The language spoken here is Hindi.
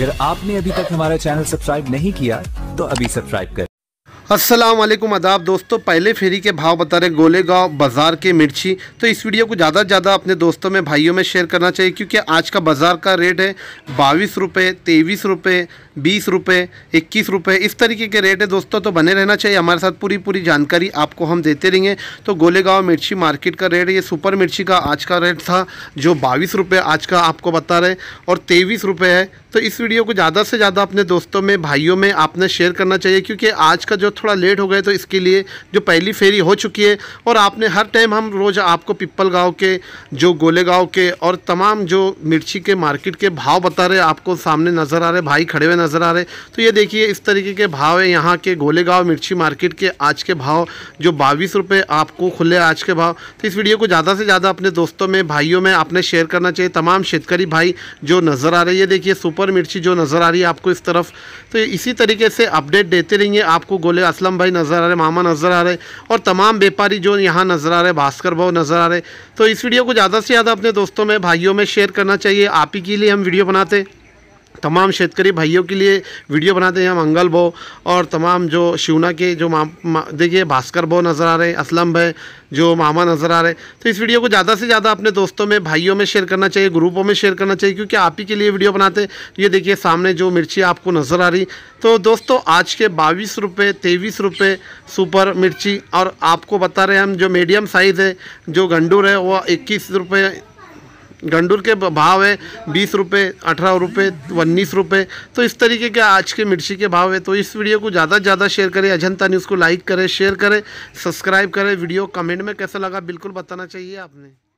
अगर आपने अभी तक हमारा चैनल सब्सक्राइब नहीं किया तो अभी सब्सक्राइब करें असलम आदाब दोस्तों पहले फेरी के भाव बता रहे गोलेगांव बाज़ार के मिर्ची तो इस वीडियो को ज़्यादा से ज़्यादा अपने दोस्तों में भाइयों में शेयर करना चाहिए क्योंकि आज का बाज़ार का रेट है बाईस रुपये तेईस रुपये बीस रुपये इक्कीस रुपये इस तरीके के रेट है दोस्तों तो बने रहना चाहिए हमारे साथ पूरी पूरी जानकारी आपको हम देते रहेंगे तो गोलेगांव मिर्ची मार्केट का रेट ये सुपर मिर्ची का आज का रेट था जो बाईस रुपये आज का आपको बता रहे और तेईस रुपये है तो इस वीडियो को ज़्यादा से ज़्यादा अपने दोस्तों में भाइयों में आपने शेयर करना चाहिए क्योंकि आज का जो थोड़ा लेट हो गया तो इसके लिए जो पहली फेरी हो चुकी है और आपने हर टाइम हम रोज़ आपको पिप्पल गाँव के जो गोले गाँव के और तमाम जो मिर्ची के मार्केट के भाव बता रहे आपको सामने नज़र आ रहे भाई खड़े हुए नज़र आ रहे तो ये देखिए इस तरीके के भाव है यहाँ के गोले गाँव मिर्ची मार्केट के आज के भाव जो बाईस रुपये आपको खुले आज के भाव तो इस वीडियो को ज़्यादा से ज़्यादा अपने दोस्तों में भाइयों में आपने शेयर करना चाहिए तमाम शेतकारी भाई जो नज़र आ रही है देखिए सुपर सुपर मिर्ची जो नज़र आ रही है आपको इस तरफ तो इसी तरीके से अपडेट देते रहिए आपको गोले असलम भाई नज़र आ रहे मामा नज़र आ रहे और तमाम व्यापारी जो यहाँ नज़र आ रहे भास्कर भाव नज़र आ रहे तो इस वीडियो को ज़्यादा से ज़्यादा अपने दोस्तों में भाइयों में शेयर करना चाहिए आप ही के लिए हम वीडियो बनाते तमाम शेतकारी भाइयों के लिए वीडियो बनाते हैं मंगल भो और तमाम जो शिवना के जो देखिए भास्कर भो नज़र आ रहे हैं असलम भाई जो मामा नज़र आ रहे हैं तो इस वीडियो को ज़्यादा से ज़्यादा अपने दोस्तों में भाइयों में शेयर करना चाहिए ग्रुपों में शेयर करना चाहिए क्योंकि आप ही के लिए वीडियो बनाते हैं ये देखिए सामने जो मिर्ची आपको नज़र आ रही तो दोस्तों आज के बाईस रुपये तेईस रुपये सुपर मिर्ची और आपको बता रहे हैं हम जो मीडियम साइज़ है जो गंडूर है वह इक्कीस रुपये गंडूर के भाव है बीस रुपये अठारह रुपये उन्नीस रुपये तो इस तरीके के आज के मिर्ची के भाव है तो इस वीडियो को ज़्यादा से ज़्यादा शेयर करें अजंता न्यूज़ को लाइक करें शेयर करें सब्सक्राइब करें वीडियो कमेंट में कैसा लगा बिल्कुल बताना चाहिए आपने